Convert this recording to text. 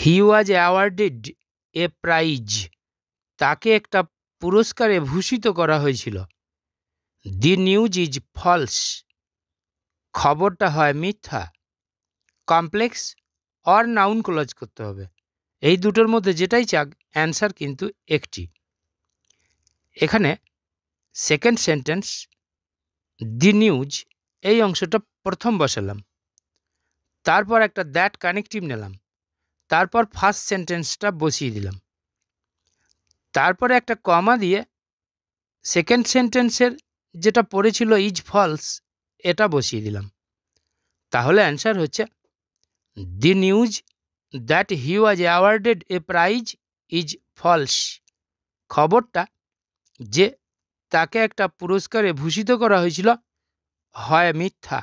he was awarded a prize তাকে একটা পুরস্কারে ভূষিত করা হয়েছিল দি নিউজ ইজ ফলস খবরটা হয় মিথ্যা কমপ্লেক্স অর নাউন ক্লজ করতে হবে এই দুটোর মধ্যে যেটাই চাক অ্যান্সার কিন্তু একটি এখানে সেকেন্ড সেন্টেন্স দি নিউজ এই অংশটা প্রথম বসালাম তারপর একটা দ্যাট কানেকটিভ নিলাম তারপর ফার্স্ট সেন্টেন্সটা বসিয়ে দিলাম তারপরে একটা কমা দিয়ে সেকেন্ড সেন্টেন্সের যেটা পড়েছিল ইজ ফলস এটা বসিয়ে দিলাম তাহলে অ্যান্সার হচ্ছে the news that he was awarded a prize is false খবরটা যে তাকে একটা পুরস্কারে ভূষিত করা হয়েছিল হয় মিথ্যা